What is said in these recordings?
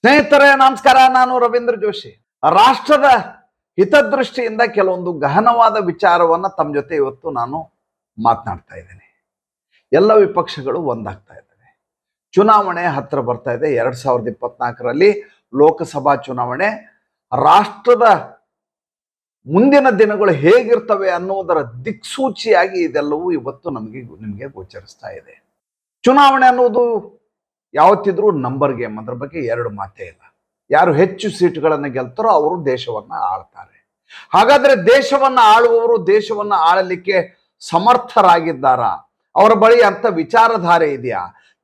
ಸ್ನೇಹಿತರೆ ನಮಸ್ಕಾರ ನಾನು ರವೀಂದ್ರ ಜೋಶಿ ರಾಷ್ಟ್ರದ ಹಿತದೃಷ್ಟಿಯಿಂದ ಕೆಲವೊಂದು ಗಹನವಾದ ವಿಚಾರವನ್ನು ತಮ್ಮ ಜೊತೆ ಇವತ್ತು ನಾನು ಮಾತನಾಡ್ತಾ ಇದ್ದೇನೆ ಎಲ್ಲ ವಿಪಕ್ಷಗಳು ಒಂದಾಗ್ತಾ ಇದ್ದಾವೆ ಚುನಾವಣೆ ಹತ್ರ ಬರ್ತಾ ಇದೆ ಎರಡು ಸಾವಿರದ ಇಪ್ಪತ್ನಾಲ್ಕರಲ್ಲಿ ಲೋಕಸಭಾ ಚುನಾವಣೆ ರಾಷ್ಟ್ರದ ಮುಂದಿನ ದಿನಗಳು ಹೇಗಿರ್ತವೆ ಅನ್ನುವುದರ ದಿಕ್ಸೂಚಿಯಾಗಿ ಇದೆಲ್ಲವೂ ಇವತ್ತು ನಮಗೆ ನಿಮಗೆ ಗೋಚರಿಸ್ತಾ ಇದೆ ಚುನಾವಣೆ ಅನ್ನೋದು ಯಾವತ್ತಿದ್ರೂ ನಂಬರ್ ಗೇಮ್ ಅದ್ರ ಬಗ್ಗೆ ಎರಡು ಮಾತೇ ಇಲ್ಲ ಯಾರು ಹೆಚ್ಚು ಸೀಟ್ಗಳನ್ನ ಗೆಲ್ತಾರೋ ಅವರು ದೇಶವನ್ನ ಆಳ್ತಾರೆ ಹಾಗಾದ್ರೆ ದೇಶವನ್ನ ಆಳುವವರು ದೇಶವನ್ನ ಆಳಲಿಕ್ಕೆ ಸಮರ್ಥರಾಗಿದ್ದಾರ ಅವರ ಬಳಿ ಅಂತ ವಿಚಾರಧಾರೆ ಇದೆಯಾ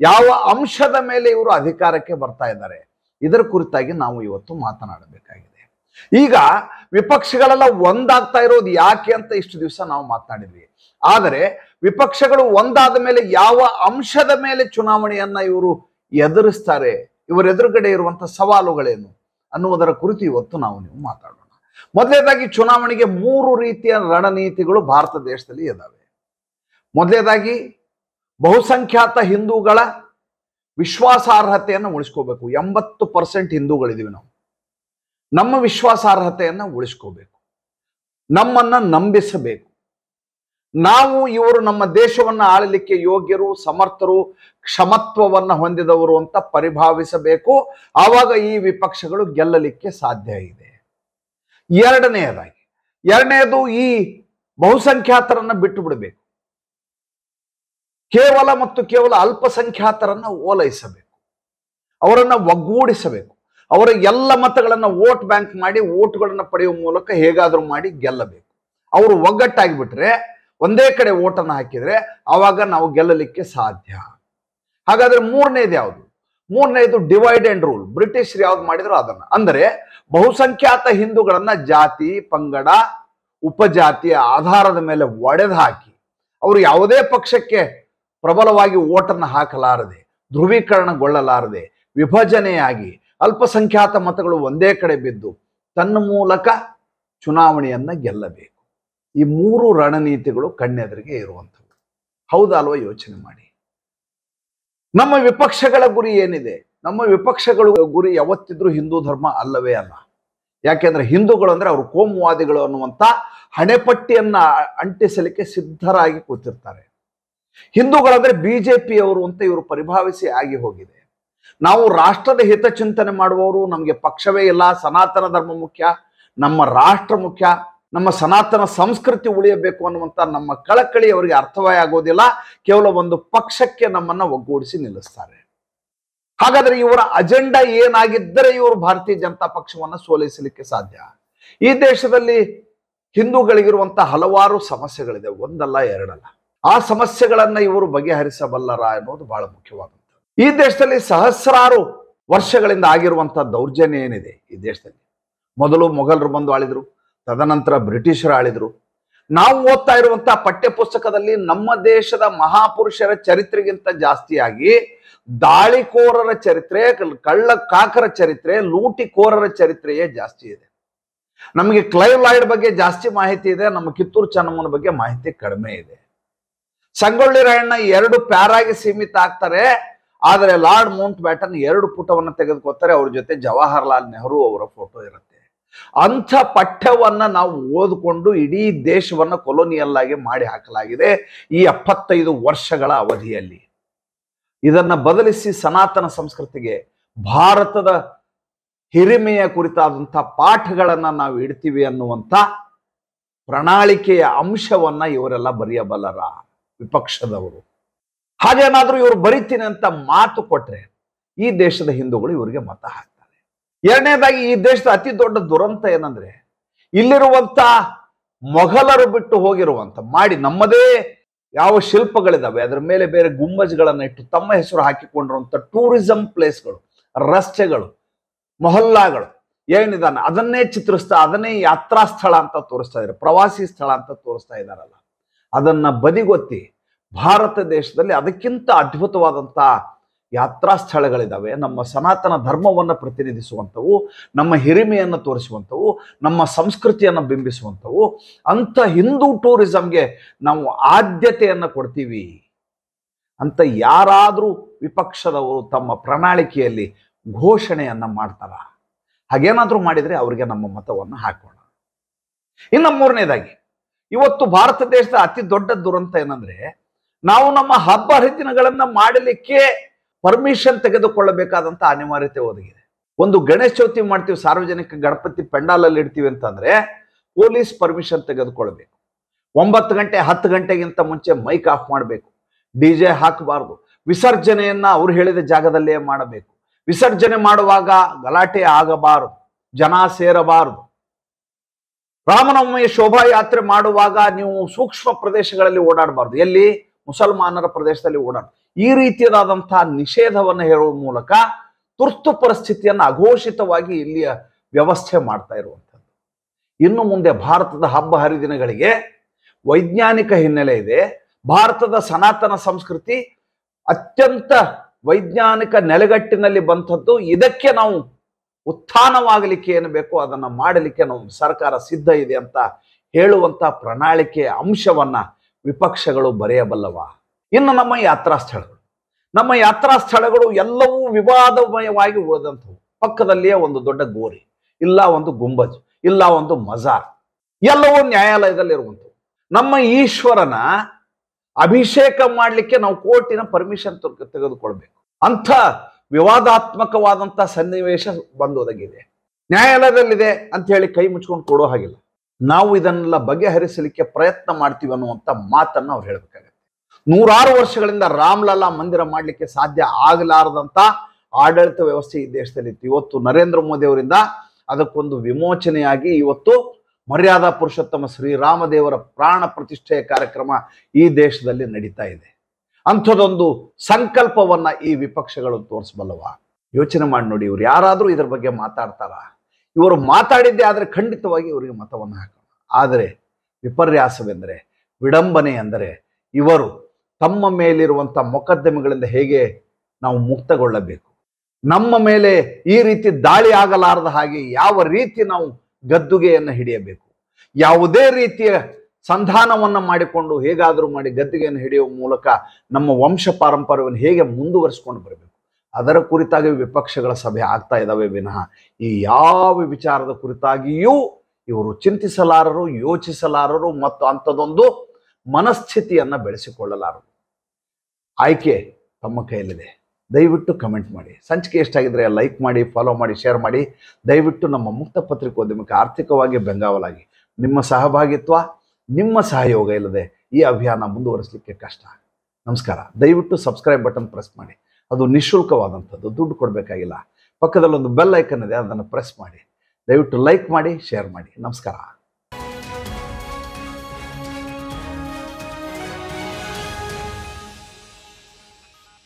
ಯಾವ ಅಂಶದ ಮೇಲೆ ಇವರು ಅಧಿಕಾರಕ್ಕೆ ಬರ್ತಾ ಇದ್ದಾರೆ ಇದರ ಕುರಿತಾಗಿ ನಾವು ಇವತ್ತು ಮಾತನಾಡಬೇಕಾಗಿದೆ ಈಗ ವಿಪಕ್ಷಗಳೆಲ್ಲ ಒಂದಾಗ್ತಾ ಇರೋದು ಯಾಕೆ ಅಂತ ಇಷ್ಟು ದಿವಸ ನಾವು ಮಾತನಾಡಿದ್ವಿ ಆದರೆ ವಿಪಕ್ಷಗಳು ಒಂದಾದ ಮೇಲೆ ಯಾವ ಅಂಶದ ಮೇಲೆ ಚುನಾವಣೆಯನ್ನ ಇವರು ಎದುರಿಸ್ತಾರೆ ಇವರ ಎದುರುಗಡೆ ಇರುವಂತಹ ಸವಾಲುಗಳೇನು ಅನ್ನುವುದರ ಕುರಿತು ಇವತ್ತು ನಾವು ನೀವು ಮಾತಾಡೋಣ ಮೊದಲೇದಾಗಿ ಚುನಾವಣೆಗೆ ಮೂರು ರೀತಿಯ ರಣನೀತಿಗಳು ಭಾರತ ದೇಶದಲ್ಲಿ ಇದ್ದಾವೆ ಮೊದಲೇದಾಗಿ ಬಹುಸಂಖ್ಯಾತ ಹಿಂದೂಗಳ ವಿಶ್ವಾಸಾರ್ಹತೆಯನ್ನು ಉಳಿಸ್ಕೋಬೇಕು ಎಂಬತ್ತು ಪರ್ಸೆಂಟ್ ಹಿಂದೂಗಳಿದ್ದೀವಿ ನಾವು ನಮ್ಮ ವಿಶ್ವಾಸಾರ್ಹತೆಯನ್ನು ಉಳಿಸ್ಕೋಬೇಕು ನಮ್ಮನ್ನು ನಂಬಿಸಬೇಕು ನಾವು ಇವರು ನಮ್ಮ ದೇಶವನ್ನು ಆಳಲಿಕ್ಕೆ ಯೋಗ್ಯರು ಸಮರ್ಥರು ಕ್ಷಮತ್ವವನ್ನು ಹೊಂದಿದವರು ಅಂತ ಪರಿಭಾವಿಸಬೇಕು ಆವಾಗ ಈ ವಿಪಕ್ಷಗಳು ಗೆಲ್ಲಲಿಕ್ಕೆ ಸಾಧ್ಯ ಇದೆ ಎರಡನೆಯದಾಗಿ ಎರಡನೆಯದು ಈ ಬಹುಸಂಖ್ಯಾತರನ್ನ ಬಿಟ್ಟು ಬಿಡಬೇಕು ಕೇವಲ ಮತ್ತು ಕೇವಲ ಅಲ್ಪಸಂಖ್ಯಾತರನ್ನ ಓಲೈಸಬೇಕು ಅವರನ್ನು ಒಗ್ಗೂಡಿಸಬೇಕು ಅವರ ಎಲ್ಲ ಮತಗಳನ್ನು ವೋಟ್ ಬ್ಯಾಂಕ್ ಮಾಡಿ ವೋಟ್ಗಳನ್ನು ಪಡೆಯುವ ಮೂಲಕ ಹೇಗಾದರೂ ಮಾಡಿ ಗೆಲ್ಲಬೇಕು ಅವರು ಒಗ್ಗಟ್ಟಾಗಿಬಿಟ್ರೆ ಒಂದೇ ಕಡೆ ಓಟನ್ನು ಹಾಕಿದ್ರೆ ಆವಾಗ ನಾವು ಗೆಲ್ಲಲಿಕ್ಕೆ ಸಾಧ್ಯ ಹಾಗಾದ್ರೆ ಮೂರನೇದು ಯಾವುದು ಮೂರನೇದು ಡಿವೈಡ್ ಅಂಡ್ ರೂಲ್ ಬ್ರಿಟಿಷರು ಯಾವ್ದು ಮಾಡಿದ್ರು ಅದನ್ನ ಅಂದರೆ ಬಹುಸಂಖ್ಯಾತ ಹಿಂದೂಗಳನ್ನ ಜಾತಿ ಪಂಗಡ ಉಪಜಾತಿಯ ಆಧಾರದ ಮೇಲೆ ಒಡೆದು ಹಾಕಿ ಅವರು ಯಾವುದೇ ಪಕ್ಷಕ್ಕೆ ಪ್ರಬಲವಾಗಿ ಓಟನ್ನು ಹಾಕಲಾರದೆ ಧ್ರುವೀಕರಣಗೊಳ್ಳಲಾರದೆ ವಿಭಜನೆಯಾಗಿ ಅಲ್ಪಸಂಖ್ಯಾತ ಮತಗಳು ಒಂದೇ ಕಡೆ ಬಿದ್ದು ತನ್ನ ಮೂಲಕ ಚುನಾವಣೆಯನ್ನ ಗೆಲ್ಲಬೇಕು ಈ ಮೂರು ರಣನೀತಿಗಳು ಕಣ್ಣೆದರಿಗೆ ಇರುವಂಥವು ಹೌದಲ್ವ ಯೋಚನೆ ಮಾಡಿ ನಮ್ಮ ವಿಪಕ್ಷಗಳ ಗುರಿ ಏನಿದೆ ನಮ್ಮ ವಿಪಕ್ಷಗಳ ಗುರಿ ಯಾವತ್ತಿದ್ರೂ ಹಿಂದೂ ಧರ್ಮ ಅಲ್ಲವೇ ಅಲ್ಲ ಯಾಕೆಂದ್ರೆ ಹಿಂದೂಗಳು ಅಂದ್ರೆ ಅವರು ಕೋಮುವಾದಿಗಳು ಅನ್ನುವಂಥ ಹಣೆಪಟ್ಟಿಯನ್ನ ಅಂಟಿಸಲಿಕ್ಕೆ ಸಿದ್ಧರಾಗಿ ಕೂತಿರ್ತಾರೆ ಹಿಂದೂಗಳಂದ್ರೆ ಬಿಜೆಪಿಯವರು ಅಂತ ಇವರು ಪರಿಭಾವಿಸಿ ಆಗಿ ಹೋಗಿದೆ ನಾವು ರಾಷ್ಟ್ರದ ಹಿತಚಿಂತನೆ ಮಾಡುವವರು ನಮಗೆ ಪಕ್ಷವೇ ಇಲ್ಲ ಸನಾತನ ಧರ್ಮ ಮುಖ್ಯ ನಮ್ಮ ರಾಷ್ಟ್ರ ಮುಖ್ಯ ನಮ್ಮ ಸನಾತನ ಸಂಸ್ಕೃತಿ ಉಳಿಯಬೇಕು ಅನ್ನುವಂಥ ನಮ್ಮ ಕಳಕಳಿ ಅವರಿಗೆ ಅರ್ಥವೇ ಆಗೋದಿಲ್ಲ ಕೇವಲ ಒಂದು ಪಕ್ಷಕ್ಕೆ ನಮ್ಮನ್ನು ಒಗ್ಗೂಡಿಸಿ ನಿಲ್ಲಿಸ್ತಾರೆ ಹಾಗಾದ್ರೆ ಇವರ ಅಜೆಂಡಾ ಏನಾಗಿದ್ದರೆ ಇವರು ಭಾರತೀಯ ಜನತಾ ಪಕ್ಷವನ್ನು ಸೋಲಿಸಲಿಕ್ಕೆ ಸಾಧ್ಯ ಈ ದೇಶದಲ್ಲಿ ಹಿಂದೂಗಳಿಗಿರುವಂತಹ ಹಲವಾರು ಸಮಸ್ಯೆಗಳಿದೆ ಒಂದಲ್ಲ ಎರಡಲ್ಲ ಆ ಸಮಸ್ಯೆಗಳನ್ನ ಇವರು ಬಗೆಹರಿಸಬಲ್ಲರ ಅನ್ನೋದು ಬಹಳ ಮುಖ್ಯವಾದಂಥ ಈ ದೇಶದಲ್ಲಿ ಸಹಸ್ರಾರು ವರ್ಷಗಳಿಂದ ಆಗಿರುವಂತಹ ದೌರ್ಜನ್ಯ ಏನಿದೆ ಈ ದೇಶದಲ್ಲಿ ಮೊದಲು ಮೊಘಲರು ಬಂದು ಆಳಿದ್ರು ತದನಂತರ ಬ್ರಿಟಿಷರು ಆಳಿದ್ರು ನಾವು ಓದ್ತಾ ಇರುವಂತಹ ಪಠ್ಯ ಪುಸ್ತಕದಲ್ಲಿ ನಮ್ಮ ದೇಶದ ಮಹಾಪುರುಷರ ಚರಿತ್ರೆಗಿಂತ ಜಾಸ್ತಿಯಾಗಿ ದಾಳಿಕೋರರ ಚರಿತ್ರೆ ಕಳ್ಳ ಕಾಕರ ಚರಿತ್ರೆ ಲೂಟಿಕೋರರ ಚರಿತ್ರೆಯೇ ಜಾಸ್ತಿ ಇದೆ ನಮಗೆ ಕ್ಲೈವ್ ಲಾಯ್ಡ್ ಬಗ್ಗೆ ಜಾಸ್ತಿ ಮಾಹಿತಿ ಇದೆ ನಮ್ಮ ಕಿತ್ತೂರು ಚೆನ್ನಮ್ಮನ ಬಗ್ಗೆ ಮಾಹಿತಿ ಕಡಿಮೆ ಇದೆ ಸಂಗೊಳ್ಳಿ ರಾಯಣ್ಣ ಎರಡು ಪ್ಯಾರಾಗಿ ಸೀಮಿತ ಆಗ್ತಾರೆ ಆದರೆ ಲಾರ್ಡ್ ಮೌಂಟ್ ಬ್ಯಾಟನ್ ಎರಡು ಪುಟವನ್ನು ತೆಗೆದುಕೊತಾರೆ ಅವ್ರ ಜೊತೆ ಜವಾಹರ್ಲಾಲ್ ನೆಹರು ಅವರ ಫೋಟೋ ಇರುತ್ತೆ ಅಂಥ ಪಠ್ಯವನ್ನ ನಾವು ಓದಿಕೊಂಡು ಇಡೀ ದೇಶವನ್ನು ಕೊಲೋನಿಯಲ್ ಆಗಿ ಮಾಡಿ ಹಾಕಲಾಗಿದೆ ಈ ಎಪ್ಪತ್ತೈದು ವರ್ಷಗಳ ಅವಧಿಯಲ್ಲಿ ಇದನ್ನ ಬದಲಿಸಿ ಸನಾತನ ಸಂಸ್ಕೃತಿಗೆ ಭಾರತದ ಹಿರಿಮೆಯ ಕುರಿತಾದಂಥ ಪಾಠಗಳನ್ನು ನಾವು ಇಡ್ತೀವಿ ಅನ್ನುವಂಥ ಪ್ರಣಾಳಿಕೆಯ ಅಂಶವನ್ನ ಇವರೆಲ್ಲ ಬರೆಯಬಲ್ಲರ ವಿಪಕ್ಷದವರು ಹಾಗೇನಾದರೂ ಇವರು ಬರಿತೀನಿ ಅಂತ ಮಾತು ಕೊಟ್ರೆ ಈ ದೇಶದ ಹಿಂದೂಗಳು ಇವರಿಗೆ ಮತ ಹಾಕಿ ಎರಡನೇದಾಗಿ ಈ ದೇಶದ ಅತಿ ದೊಡ್ಡ ದುರಂತ ಏನಂದ್ರೆ ಇಲ್ಲಿರುವಂತ ಮೊಘಲರು ಬಿಟ್ಟು ಹೋಗಿರುವಂತ ಮಾಡಿ ನಮ್ಮದೇ ಯಾವ ಶಿಲ್ಪಗಳಿದಾವೆ ಅದರ ಮೇಲೆ ಬೇರೆ ಗುಂಬಜ್ಗಳನ್ನು ಇಟ್ಟು ತಮ್ಮ ಹೆಸರು ಹಾಕಿಕೊಂಡಿರುವಂತ ಟೂರಿಸಂ ಪ್ಲೇಸ್ಗಳು ರಸ್ತೆಗಳು ಮೊಹಲ್ಲಾಗಳು ಏನಿದಾನೆ ಅದನ್ನೇ ಚಿತ್ರಿಸ್ತಾ ಅದನ್ನೇ ಯಾತ್ರಾ ಸ್ಥಳ ಅಂತ ತೋರಿಸ್ತಾ ಇದ್ದಾರೆ ಪ್ರವಾಸಿ ಸ್ಥಳ ಅಂತ ತೋರಿಸ್ತಾ ಇದ್ದಾರಲ್ಲ ಅದನ್ನ ಬದಿಗೊತ್ತಿ ಭಾರತ ದೇಶದಲ್ಲಿ ಅದಕ್ಕಿಂತ ಅದ್ಭುತವಾದಂತಹ ಯಾತ್ರಾ ಸ್ಥಳಗಳಿದ್ದಾವೆ ನಮ್ಮ ಸನಾತನ ಧರ್ಮವನ್ನು ಪ್ರತಿನಿಧಿಸುವಂಥವು ನಮ್ಮ ಹಿರಿಮೆಯನ್ನು ತೋರಿಸುವಂಥವು ನಮ್ಮ ಸಂಸ್ಕೃತಿಯನ್ನು ಬಿಂಬಿಸುವಂಥವು ಅಂಥ ಹಿಂದೂ ಟೂರಿಸಮ್ಗೆ ನಾವು ಆದ್ಯತೆಯನ್ನು ಕೊಡ್ತೀವಿ ಅಂತ ಯಾರಾದರೂ ವಿಪಕ್ಷದವರು ತಮ್ಮ ಪ್ರಣಾಳಿಕೆಯಲ್ಲಿ ಘೋಷಣೆಯನ್ನು ಮಾಡ್ತಾರ ಹಾಗೇನಾದರೂ ಮಾಡಿದರೆ ಅವರಿಗೆ ನಮ್ಮ ಮತವನ್ನು ಹಾಕೋಣ ಇನ್ನು ಮೂರನೇದಾಗಿ ಇವತ್ತು ಭಾರತ ದೇಶದ ಅತಿ ದೊಡ್ಡ ದುರಂತ ಏನಂದ್ರೆ ನಾವು ನಮ್ಮ ಹಬ್ಬ ಹರಿದಿನಗಳನ್ನು ಮಾಡಲಿಕ್ಕೆ ಪರ್ಮಿಷನ್ ತೆಗೆದುಕೊಳ್ಳಬೇಕಾದಂತ ಅನಿವಾರ್ಯತೆ ಒದಗಿದೆ ಒಂದು ಗಣೇಶ ಚೌತಿ ಮಾಡ್ತೀವಿ ಸಾರ್ವಜನಿಕ ಗಣಪತಿ ಪೆಂಡಾಲಲ್ಲಿ ಇಡ್ತೀವಿ ಅಂತಂದ್ರೆ ಪೊಲೀಸ್ ಪರ್ಮಿಷನ್ ತೆಗೆದುಕೊಳ್ಬೇಕು ಒಂಬತ್ತು ಗಂಟೆ ಹತ್ತು ಗಂಟೆಗಿಂತ ಮುಂಚೆ ಮೈಕ್ ಆಫ್ ಮಾಡಬೇಕು ಡಿ ಜೆ ಹಾಕಬಾರ್ದು ವಿಸರ್ಜನೆಯನ್ನ ಅವ್ರು ಹೇಳಿದ ಜಾಗದಲ್ಲೇ ಮಾಡಬೇಕು ವಿಸರ್ಜನೆ ಮಾಡುವಾಗ ಗಲಾಟೆ ಆಗಬಾರದು ಜನ ಸೇರಬಾರದು ರಾಮನವಮಿಯ ಶೋಭಾಯಾತ್ರೆ ಮಾಡುವಾಗ ನೀವು ಸೂಕ್ಷ್ಮ ಪ್ರದೇಶಗಳಲ್ಲಿ ಓಡಾಡಬಾರ್ದು ಎಲ್ಲಿ ಮುಸಲ್ಮಾನರ ಪ್ರದೇಶದಲ್ಲಿ ಓಡಾಡ ಈ ರೀತಿಯದಾದಂತಹ ನಿಷೇಧವನ್ನು ಹೇಳುವ ಮೂಲಕ ತುರ್ತು ಪರಿಸ್ಥಿತಿಯನ್ನು ಅಘೋಷಿತವಾಗಿ ಇಲ್ಲಿಯ ವ್ಯವಸ್ಥೆ ಮಾಡ್ತಾ ಇರುವಂಥದ್ದು ಇನ್ನು ಮುಂದೆ ಭಾರತದ ಹಬ್ಬ ಹರಿದಿನಗಳಿಗೆ ವೈಜ್ಞಾನಿಕ ಹಿನ್ನೆಲೆ ಇದೆ ಭಾರತದ ಸನಾತನ ಸಂಸ್ಕೃತಿ ಅತ್ಯಂತ ವೈಜ್ಞಾನಿಕ ನೆಲೆಗಟ್ಟಿನಲ್ಲಿ ಬಂಥದ್ದು ಇದಕ್ಕೆ ನಾವು ಉತ್ಥಾನವಾಗಲಿಕ್ಕೆ ಏನು ಬೇಕೋ ಅದನ್ನು ಮಾಡಲಿಕ್ಕೆ ನಾವು ಸರ್ಕಾರ ಸಿದ್ಧ ಇದೆ ಅಂತ ಹೇಳುವಂಥ ಪ್ರಣಾಳಿಕೆಯ ಅಂಶವನ್ನು ವಿಪಕ್ಷಗಳು ಬರೆಯಬಲ್ಲವ ಇನ್ನು ನಮ್ಮ ಯಾತ್ರಾ ಸ್ಥಳಗಳು ನಮ್ಮ ಯಾತ್ರಾ ಸ್ಥಳಗಳು ಎಲ್ಲವೂ ವಿವಾದಮಯವಾಗಿ ಉಳಿದಂಥವು ಪಕ್ಕದಲ್ಲಿಯೇ ಒಂದು ದೊಡ್ಡ ಗೋರಿ ಇಲ್ಲ ಒಂದು ಗುಂಬಜ್ ಇಲ್ಲ ಒಂದು ಮಜಾರ್ ಎಲ್ಲವೂ ನ್ಯಾಯಾಲಯದಲ್ಲಿರುವಂಥವು ನಮ್ಮ ಈಶ್ವರನ ಅಭಿಷೇಕ ಮಾಡಲಿಕ್ಕೆ ನಾವು ಕೋರ್ಟಿನ ಪರ್ಮಿಷನ್ ತೆಗೆದುಕೊಳ್ಬೇಕು ಅಂಥ ವಿವಾದಾತ್ಮಕವಾದಂಥ ಸನ್ನಿವೇಶ ಬಂದೊದಗಿದೆ ನ್ಯಾಯಾಲಯದಲ್ಲಿದೆ ಅಂತ ಹೇಳಿ ಕೈ ಮುಚ್ಕೊಂಡು ಕೊಡೋ ಹಾಗಿಲ್ಲ ನಾವು ಇದನ್ನೆಲ್ಲ ಬಗೆಹರಿಸಲಿಕ್ಕೆ ಪ್ರಯತ್ನ ಮಾಡ್ತೀವಿ ಅನ್ನುವಂಥ ಮಾತನ್ನು ಅವ್ರು ಹೇಳಬೇಕಾಗುತ್ತೆ ನೂರಾರು ವರ್ಷಗಳಿಂದ ರಾಮ್ಲಲ್ಲಾ ಮಂದಿರ ಮಾಡಲಿಕ್ಕೆ ಸಾಧ್ಯ ಆಗಲಾರದಂತ ಆಡಳಿತ ವ್ಯವಸ್ಥೆ ಈ ಇತ್ತು ಇವತ್ತು ನರೇಂದ್ರ ಮೋದಿ ಅವರಿಂದ ಅದಕ್ಕೊಂದು ವಿಮೋಚನೆಯಾಗಿ ಇವತ್ತು ಮರ್ಯಾದಾ ಪುರುಷೋತ್ತಮ ಶ್ರೀರಾಮದೇವರ ಪ್ರಾಣ ಪ್ರತಿಷ್ಠೆಯ ಕಾರ್ಯಕ್ರಮ ಈ ದೇಶದಲ್ಲಿ ನಡೀತಾ ಇದೆ ಅಂಥದ್ದೊಂದು ಸಂಕಲ್ಪವನ್ನ ಈ ವಿಪಕ್ಷಗಳು ತೋರಿಸಬಲ್ಲವ ಯೋಚನೆ ಮಾಡಿ ನೋಡಿ ಇವ್ರು ಯಾರಾದರೂ ಇದ್ರ ಬಗ್ಗೆ ಮಾತಾಡ್ತಾರ ಇವರು ಮಾತಾಡಿದ್ದೆ ಆದರೆ ಖಂಡಿತವಾಗಿ ಇವರಿಗೆ ಮತವನ್ನು ಹಾಕೋಣ ಆದರೆ ವಿಪರ್ಯಾಸವೆಂದರೆ ವಿಡಂಬನೆ ಅಂದರೆ ಇವರು ತಮ್ಮ ಮೇಲಿರುವಂಥ ಮೊಕದ್ದಮೆಗಳಿಂದ ಹೇಗೆ ನಾವು ಮುಕ್ತಗೊಳ್ಳಬೇಕು ನಮ್ಮ ಮೇಲೆ ಈ ರೀತಿ ದಾಳಿ ಆಗಲಾರದ ಹಾಗೆ ಯಾವ ರೀತಿ ನಾವು ಗದ್ದುಗೆಯನ್ನು ಹಿಡಿಯಬೇಕು ಯಾವುದೇ ರೀತಿಯ ಸಂಧಾನವನ್ನು ಮಾಡಿಕೊಂಡು ಹೇಗಾದರೂ ಮಾಡಿ ಗದ್ದುಗೆಯನ್ನು ಹಿಡಿಯುವ ಮೂಲಕ ನಮ್ಮ ವಂಶ ಪಾರಂಪರ್ಯವನ್ನು ಹೇಗೆ ಮುಂದುವರಿಸಿಕೊಂಡು ಬರಬೇಕು ಅದರ ಕುರಿತಾಗಿ ವಿಪಕ್ಷಗಳ ಸಭೆ ಆಗ್ತಾ ಇದ್ದಾವೆ ವಿನಃ ಈ ಯಾವ ವಿಚಾರದ ಕುರಿತಾಗಿಯೂ ಇವರು ಚಿಂತಿಸಲಾರರು ಯೋಚಿಸಲಾರರು ಮತ್ತು ಅಂಥದೊಂದು ಮನಸ್ಥಿತಿಯನ್ನು ಬೆಳೆಸಿಕೊಳ್ಳಲಾರು ಆಯ್ಕೆ ತಮ್ಮ ಕೈಯಲ್ಲಿದೆ ದಯವಿಟ್ಟು ಕಮೆಂಟ್ ಮಾಡಿ ಸಂಚಿಕೆ ಎಷ್ಟಾಗಿದ್ರೆ ಲೈಕ್ ಮಾಡಿ ಫಾಲೋ ಮಾಡಿ ಶೇರ್ ಮಾಡಿ ದಯವಿಟ್ಟು ನಮ್ಮ ಮುಕ್ತ ಪತ್ರಿಕೋದ್ಯಮಕ್ಕೆ ಆರ್ಥಿಕವಾಗಿ ಬೆಂಗಾವಲಾಗಿ ನಿಮ್ಮ ಸಹಭಾಗಿತ್ವ ನಿಮ್ಮ ಸಹಯೋಗ ಇಲ್ಲದೆ ಈ ಅಭಿಯಾನ ಮುಂದುವರಿಸಲಿಕ್ಕೆ ಕಷ್ಟ ನಮಸ್ಕಾರ ದಯವಿಟ್ಟು ಸಬ್ಸ್ಕ್ರೈಬ್ ಬಟನ್ ಪ್ರೆಸ್ ಮಾಡಿ ಅದು ನಿಶುಲ್ಕವಾದಂಥದ್ದು ದುಡ್ಡು ಕೊಡಬೇಕಾಗಿಲ್ಲ ಪಕ್ಕದಲ್ಲೊಂದು ಬೆಲ್ ಐಕನ್ ಇದೆ ಅದನ್ನು ಪ್ರೆಸ್ ಮಾಡಿ ದಯವಿಟ್ಟು ಲೈಕ್ ಮಾಡಿ ಶೇರ್ ಮಾಡಿ ನಮಸ್ಕಾರ